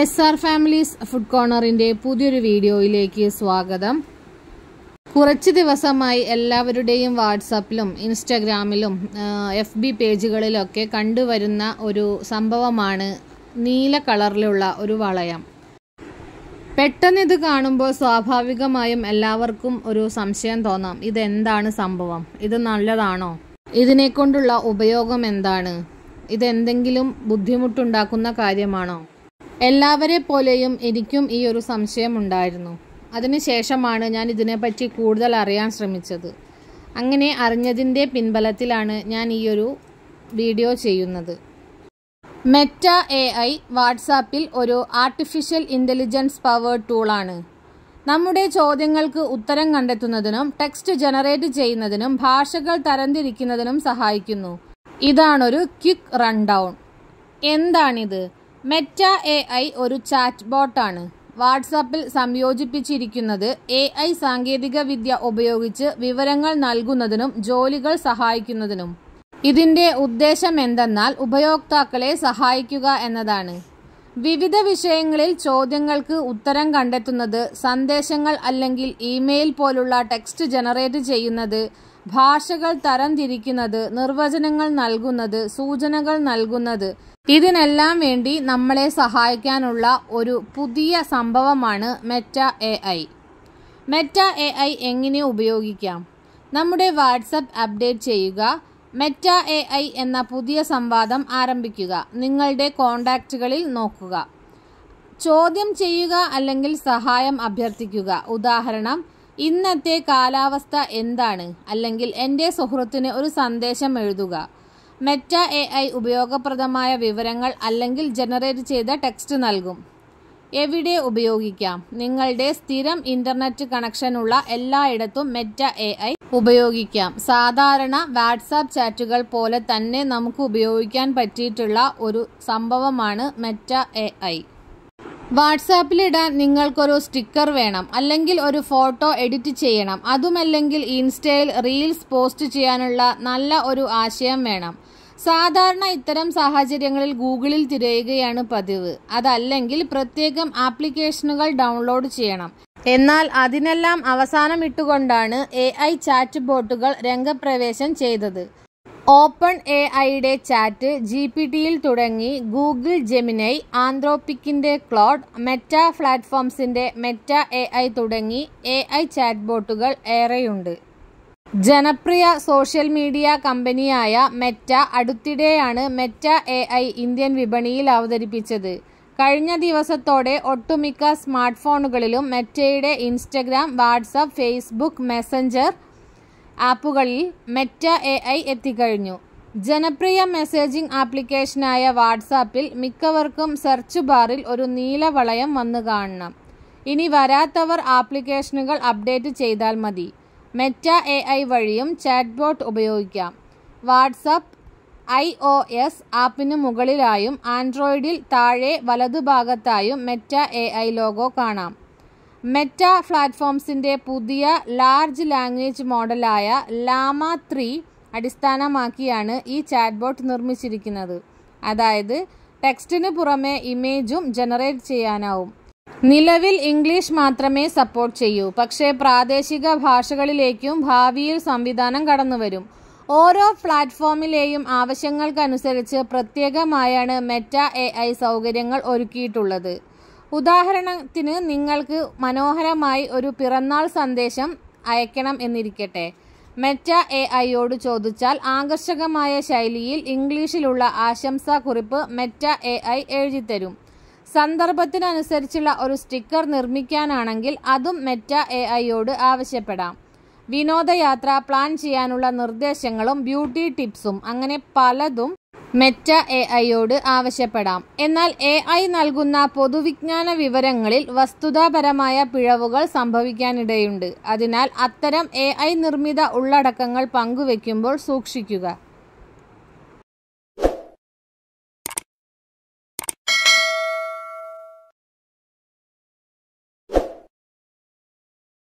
S R families food കോർണറിൻ്റെ പുതിയൊരു വീഡിയോയിലേക്ക് സ്വാഗതം കുറച്ച് ദിവസമായി എല്ലാവരുടെയും വാട്സപ്പിലും ഇൻസ്റ്റഗ്രാമിലും എഫ് ബി പേജുകളിലൊക്കെ കണ്ടുവരുന്ന ഒരു സംഭവമാണ് നീല കളറിലുള്ള ഒരു വളയം പെട്ടെന്ന് ഇത് കാണുമ്പോൾ സ്വാഭാവികമായും എല്ലാവർക്കും ഒരു സംശയം തോന്നാം ഇതെന്താണ് സംഭവം ഇത് നല്ലതാണോ ഇതിനെക്കൊണ്ടുള്ള ഉപയോഗം എന്താണ് ഇതെന്തെങ്കിലും ബുദ്ധിമുട്ടുണ്ടാക്കുന്ന കാര്യമാണോ എല്ലാവരെ പോലെയും എനിക്കും ഈ ഒരു സംശയമുണ്ടായിരുന്നു അതിനുശേഷമാണ് ഞാൻ ഇതിനെപ്പറ്റി കൂടുതൽ അറിയാൻ ശ്രമിച്ചത് അങ്ങനെ അറിഞ്ഞതിൻ്റെ പിൻബലത്തിലാണ് ഞാൻ ഈ ഒരു വീഡിയോ ചെയ്യുന്നത് മെറ്റ എ ഐ വാട്സാപ്പിൽ ഒരു ആർട്ടിഫിഷ്യൽ ഇൻ്റലിജൻസ് പവർ ടൂളാണ് നമ്മുടെ ചോദ്യങ്ങൾക്ക് ഉത്തരം കണ്ടെത്തുന്നതിനും ടെക്സ്റ്റ് ജനറേറ്റ് ചെയ്യുന്നതിനും ഭാഷകൾ തരംതിരിക്കുന്നതിനും സഹായിക്കുന്നു ഇതാണൊരു ക്വിക്ക് റൺഡൗൺ എന്താണിത് മെറ്റ എ ഐ ഒരു ചാറ്റ് ബോട്ടാണ് വാട്സാപ്പിൽ സംയോജിപ്പിച്ചിരിക്കുന്നത് എ ഐ സാങ്കേതികവിദ്യ ഉപയോഗിച്ച് വിവരങ്ങൾ നൽകുന്നതിനും ജോലികൾ സഹായിക്കുന്നതിനും ഇതിൻ്റെ ഉദ്ദേശം എന്തെന്നാൽ ഉപയോക്താക്കളെ സഹായിക്കുക എന്നതാണ് വിവിധ വിഷയങ്ങളിൽ ചോദ്യങ്ങൾക്ക് ഉത്തരം കണ്ടെത്തുന്നത് സന്ദേശങ്ങൾ അല്ലെങ്കിൽ ഇമെയിൽ പോലുള്ള ടെക്സ്റ്റ് ജനറേറ്റ് ചെയ്യുന്നത് ഭാഷകൾ തരംതിരിക്കുന്നത് നിർവചനങ്ങൾ നൽകുന്നത് സൂചനകൾ നൽകുന്നത് ഇതിനെല്ലാം വേണ്ടി നമ്മളെ സഹായിക്കാനുള്ള ഒരു പുതിയ സംഭവമാണ് Meta A I Meta A I എങ്ങനെ ഉപയോഗിക്കാം നമ്മുടെ വാട്സപ്പ് അപ്ഡേറ്റ് ചെയ്യുക മെറ്റ എ ഐ എന്ന പുതിയ സംവാദം ആരംഭിക്കുക നിങ്ങളുടെ കോണ്ടാക്റ്റുകളിൽ നോക്കുക ചോദ്യം ചെയ്യുക അല്ലെങ്കിൽ സഹായം അഭ്യർത്ഥിക്കുക ഉദാഹരണം ഇന്നത്തെ കാലാവസ്ഥ എന്താണ് അല്ലെങ്കിൽ എൻ്റെ സുഹൃത്തിന് ഒരു സന്ദേശം എഴുതുക മെറ്റ എ ഐ ഉപയോഗപ്രദമായ വിവരങ്ങൾ അല്ലെങ്കിൽ ജനറേറ്റ് ചെയ്ത ടെക്സ്റ്റ് നൽകും എവിടെ ഉപയോഗിക്കാം നിങ്ങളുടെ സ്ഥിരം കണക്ഷൻ കണക്ഷനുള്ള എല്ലായിടത്തും മെറ്റ എ ഐ ഉപയോഗിക്കാം സാധാരണ വാട്സാപ്പ് ചാറ്റുകൾ പോലെ തന്നെ നമുക്ക് ഉപയോഗിക്കാൻ പറ്റിയിട്ടുള്ള ഒരു സംഭവമാണ് മെറ്റ എ ഐ വാട്സാപ്പിലിടാൻ നിങ്ങൾക്കൊരു സ്റ്റിക്കർ വേണം അല്ലെങ്കിൽ ഒരു ഫോട്ടോ എഡിറ്റ് ചെയ്യണം അതുമല്ലെങ്കിൽ ഇൻസ്റ്റയിൽ റീൽസ് പോസ്റ്റ് ചെയ്യാനുള്ള നല്ല ഒരു ആശയം വേണം സാധാരണ ഇത്തരം സാഹചര്യങ്ങളിൽ ഗൂഗിളിൽ തിരയുകയാണ് പതിവ് അതല്ലെങ്കിൽ പ്രത്യേകം ആപ്ലിക്കേഷനുകൾ ഡൗൺലോഡ് ചെയ്യണം എന്നാൽ അതിനെല്ലാം അവസാനം ഇട്ടുകൊണ്ടാണ് എ ഐ ചാറ്റ് ബോട്ടുകൾ രംഗപ്രവേശം ചെയ്തത് ഓപ്പൺ എ ഐയുടെ ചാറ്റ് ജി പി ടിയിൽ തുടങ്ങി ഗൂഗിൾ ജെമിനൈ ആന്ത്രോപിക്കിന്റെ ക്ലോഡ് മെറ്റ പ്ലാറ്റ്ഫോംസിന്റെ മെറ്റ എ തുടങ്ങി എ ഐ ചാറ്റ് ബോട്ടുകൾ ഏറെയുണ്ട് ജനപ്രിയ സോഷ്യൽ മീഡിയ കമ്പനിയായ മെറ്റ അടുത്തിടെയാണ് മെറ്റ എ ഐ ഇന്ത്യൻ വിപണിയിൽ അവതരിപ്പിച്ചത് കഴിഞ്ഞ ദിവസത്തോടെ ഒട്ടുമിക്ക സ്മാർട്ട് ഫോണുകളിലും മെറ്റയുടെ ഇൻസ്റ്റഗ്രാം വാട്സപ്പ് ഫേസ്ബുക്ക് മെസ്സഞ്ചർ ആപ്പുകളിൽ മെറ്റ എ ഐ എത്തിക്കഴിഞ്ഞു ജനപ്രിയ മെസ്സേജിംഗ് ആപ്ലിക്കേഷനായ വാട്സാപ്പിൽ മിക്കവർക്കും സെർച്ച് ബാറിൽ ഒരു നീല വളയം വന്നു കാണണം ഇനി വരാത്തവർ ആപ്ലിക്കേഷനുകൾ അപ്ഡേറ്റ് ചെയ്താൽ മതി മെറ്റ എ ഐ വഴിയും ചാറ്റ്ബോട്ട് ഉപയോഗിക്കാം വാട്സപ്പ് ഐ ഒ എസ് ആപ്പിന് മുകളിലായും ആൻഡ്രോയിഡിൽ താഴെ വലതുഭാഗത്തായും മെറ്റ എ ഐ ലോഗോ കാണാം മെറ്റ പ്ലാറ്റ്ഫോംസിൻ്റെ പുതിയ ലാർജ് ലാംഗ്വേജ് മോഡലായ ലാമ ത്രീ അടിസ്ഥാനമാക്കിയാണ് ഈ ചാറ്റ്ബോട്ട് നിർമ്മിച്ചിരിക്കുന്നത് അതായത് ടെക്സ്റ്റിന് പുറമെ ഇമേജും ജനറേറ്റ് ചെയ്യാനാവും നിലവിൽ ഇംഗ്ലീഷ് മാത്രമേ സപ്പോർട്ട് ചെയ്യൂ പക്ഷേ പ്രാദേശിക ഭാഷകളിലേക്കും ഭാവിയിൽ സംവിധാനം കടന്നുവരും ഓരോ പ്ലാറ്റ്ഫോമിലെയും ആവശ്യങ്ങൾക്കനുസരിച്ച് പ്രത്യേകമായാണ് മെറ്റ എ ഐ സൗകര്യങ്ങൾ ഒരുക്കിയിട്ടുള്ളത് ഉദാഹരണത്തിന് നിങ്ങൾക്ക് മനോഹരമായി ഒരു പിറന്നാൾ സന്ദേശം അയക്കണം എന്നിരിക്കട്ടെ മെറ്റ എ ഐയോട് ചോദിച്ചാൽ ആകർഷകമായ ശൈലിയിൽ ഇംഗ്ലീഷിലുള്ള ആശംസാ കുറിപ്പ് മെറ്റ എ ഐ എഴുതിത്തരും സന്ദർഭത്തിനനുസരിച്ചുള്ള ഒരു സ്റ്റിക്കർ നിർമ്മിക്കാനാണെങ്കിൽ അതും മെറ്റ എ ഐയോട് ആവശ്യപ്പെടാം വിനോദയാത്ര പ്ലാൻ ചെയ്യാനുള്ള നിർദ്ദേശങ്ങളും ബ്യൂട്ടി ടിപ്സും അങ്ങനെ പലതും മെറ്റ എ ഐയോട് ആവശ്യപ്പെടാം എന്നാൽ എ ഐ നൽകുന്ന പൊതുവിജ്ഞാന വിവരങ്ങളിൽ വസ്തുതാപരമായ പിഴവുകൾ സംഭവിക്കാനിടയുണ്ട് അതിനാൽ അത്തരം എ നിർമ്മിത ഉള്ളടക്കങ്ങൾ പങ്കുവെക്കുമ്പോൾ സൂക്ഷിക്കുക